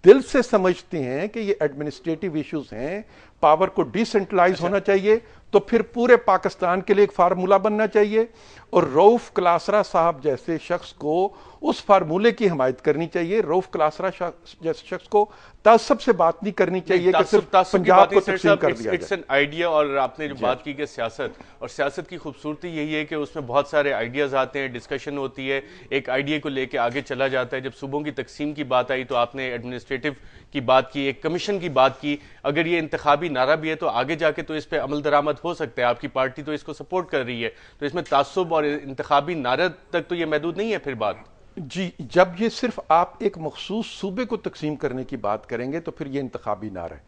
दिल से समझते हैं कि ये एडमिनिस्ट्रेटिव इश्यूज हैं पावर को डिसेंट्रलाइज अच्छा। होना चाहिए तो फिर पूरे पाकिस्तान के लिए एक फार्मूला बनना चाहिए और रऊफ़ क्लासरा साहब जैसे शख्स को उस फार्मूले की हमायत करनी चाहिए रऊफ़ क्लासरा जैसे शख्स को तासब से बात नहीं करनी चाहिए कि सिर्फ पंजाब को कर इट्स एन आइडिया और आपने जो बात की कि सियासत और सियासत की खूबसूरती यही है कि उसमें बहुत सारे आइडियाज़ आते हैं डिस्कशन होती है एक आइडिया को लेकर आगे चला जाता है जब सूबों की तकसीम की बात आई तो आपने एडमिनिस्ट्रेशन एडमिनिस्ट्रेटिव की बात की एक कमीशन की बात की अगर ये इंतबी नारा भी है तो आगे जाके तो इस पर अमल दरामद हो सकता है आपकी पार्टी तो इसको सपोर्ट कर रही है तो इसमें तसब और इंतबी नारा तक तो ये महदूद नहीं है फिर बात जी जब ये सिर्फ आप एक मखसूस सूबे को तकसीम करने की बात करेंगे तो फिर ये इंतबी नारा है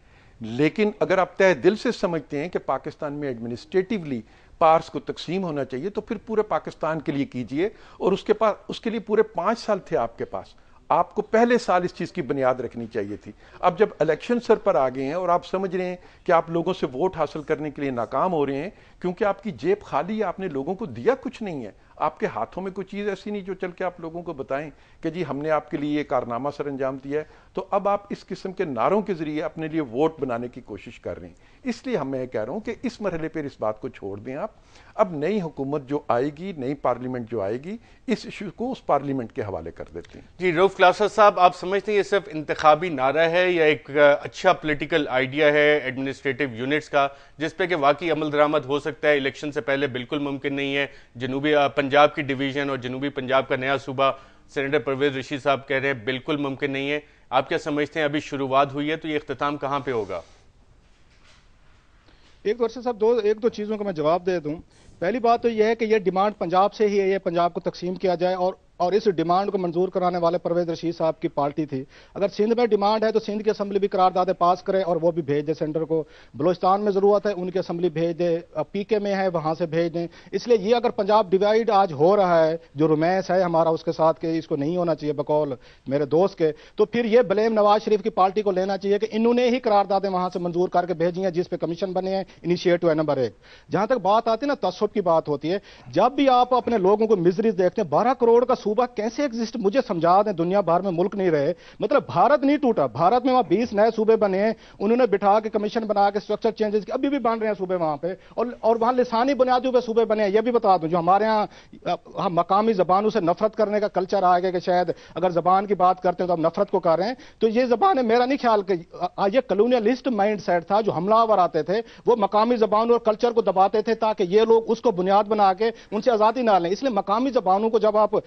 लेकिन अगर आप तय दिल से समझते हैं कि पाकिस्तान में एडमिनिस्ट्रेटिवली पार्स को तकसीम होना चाहिए तो फिर पूरे पाकिस्तान के लिए कीजिए और उसके पास उसके लिए पूरे पाँच साल थे आपके पास आपको पहले साल इस चीज़ की बुनियाद रखनी चाहिए थी अब जब इलेक्शन सर पर आ गए हैं और आप समझ रहे हैं कि आप लोगों से वोट हासिल करने के लिए नाकाम हो रहे हैं क्योंकि आपकी जेब खाली है आपने लोगों को दिया कुछ नहीं है आपके हाथों में कोई चीज़ ऐसी नहीं जो चल के आप लोगों को बताएं कि जी हमने आपके लिए ये कारनामा सर अंजाम दिया है तो अब आप इस किस्म के नारों के ज़रिए अपने लिए वोट बनाने की कोशिश कर रहे हैं इसलिए हम मैं कह रहा हूँ कि इस मरहले पर इस बात को छोड़ दें आप अब नई हुकूमत जो आएगी नई पार्लियामेंट जो आएगी इस इशू को उस पार्लियामेंट के हवाले कर देते हैं जी रूफ क्लासर साहब आप समझते हैं ये सिर्फ इंतबी नारा है या एक अच्छा पोलिटिकल आइडिया है एडमिनिस्ट्रेटिव यूनिट्स का जिसपे कि वाकई अमल दरामद हो सकता है इलेक्शन से पहले बिल्कुल मुमकिन नहीं है जनूबी पंजाब की डिवीज़न और जनूबी पंजाब का नया सूबा सेनेटर परवेज ऋषि साहब कह रहे हैं बिल्कुल मुमकिन नहीं है आप क्या समझते हैं अभी शुरुआत हुई है तो ये अख्ताम कहाँ पे होगा एक वर्षा साहब दो एक दो चीज़ों का मैं जवाब दे दूँ पहली बात तो यह है कि यह डिमांड पंजाब से ही है यह पंजाब को तकसीम किया जाए और और इस डिमांड को मंजूर कराने वाले परवेज रशीद साहब की पार्टी थी अगर सिंध में डिमांड है तो सिंध की असम्बली भी करारदादे पास करें और वो भी भेज दें सेंटर को बलोचिस्तान में ज़रूरत है उनकी असम्बली भेज पी पीके में है वहाँ से भेज दें इसलिए ये अगर पंजाब डिवाइड आज हो रहा है जो रुमैस है हमारा उसके साथ के इसको नहीं होना चाहिए बकौल मेरे दोस्त के तो फिर ये ब्लेम नवाज शरीफ की पार्टी को लेना चाहिए कि इन्होंने ही करारदादे वहां से मंजूर करके भेजी हैं जिस पर कमीशन बने हैं इनिशिएटिव है नंबर एक जहाँ तक बात आती है ना तस्व की बात होती है जब भी आप अपने लोगों को मिजरीज देखते हैं बारह करोड़ का सूबा कैसे एग्जिस्ट मुझे समझा दें दुनिया भर में मुल्क नहीं रहे मतलब भारत नहीं टूटा भारत में वहां बीस नए सूबे बने हैं उन्होंने बिठा के कमीशन बना के स्ट्रक्चर चेंजेस की अभी भी बन रहे हैं सूबे वहां पे और और वहां लिसानी बुनियादी पे सूबे बने हैं यह भी बता दूं जो हमारे यहाँ हम मकामी जबानों से नफरत करने का कल्चर आ गया कि शायद अगर जबान की बात करते हैं तो हम नफरत को कर रहे हैं तो ये जबान है मेरा नहीं ख्याल ये कलोनियलिस्ट माइंड सेट था जो हमलावर आते थे वो मकामी जबान और कल्चर को दबाते थे ताकि ये लोग उसको बुनियाद बना के उनसे आज़ादी ना लें इसलिए मकामी जबानों को जब आप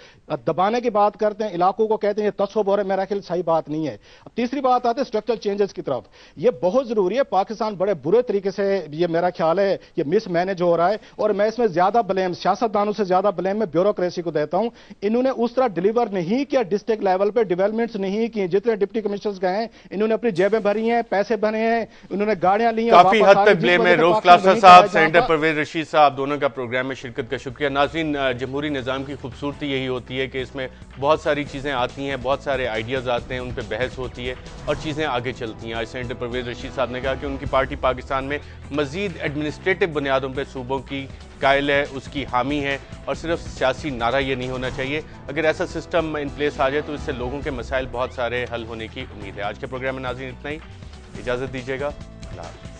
दबाने की बात करते हैं इलाकों को कहते हैं ये तस्व और मेरा ख्याल सही बात नहीं है अब तीसरी बात आती है स्ट्रक्चरल चेंजेस की तरफ ये बहुत ज़रूरी है पाकिस्तान बड़े बुरे तरीके से ये मेरा ख्याल है ये मिस मैनेज हो रहा है और मैं इसमें ज़्यादा ब्लेम सियासतदानों से ज़्यादा ब्लेम मैं ब्यूरोक्रेसी को देता हूं इन्होंने उस तरह डिलीवर नहीं किया डिस्ट्रिक्ट लेवल पर डिवेलपमेंट्स नहीं किए जितने डिप्टी कमिश्नर गए हैं इन्होंने अपनी जेबें भरी हैं पैसे भरे हैं इन्होंने गाड़ियां ली काफी हद तक ब्लेम है रोज क्लासर साहब सेंटर परवेज रशीद साहब दोनों का प्रोग्राम में शिरकत का शुक्रिया नाजीन जमहूरी निज़ाम की खूबसूरती यही होती है है कि इसमें बहुत सारी चीज़ें आती हैं बहुत सारे आइडियाज़ आते हैं उन पर बहस होती है और चीज़ें आगे चलती हैं आज सेंटर परवेज रशीद साहब ने कहा कि उनकी पार्टी पाकिस्तान में मजीद एडमिनिस्ट्रेटिव बुनियादों पर सूबों की कायल है उसकी हामी है और सिर्फ सियासी नारा ये नहीं होना चाहिए अगर ऐसा सिस्टम इन प्लेस आ जाए तो इससे लोगों के मसाइल बहुत सारे हल होने की उम्मीद है आज के प्रोग्राम में नाजिन इतना ही इजाज़त दीजिएगा अल्लाह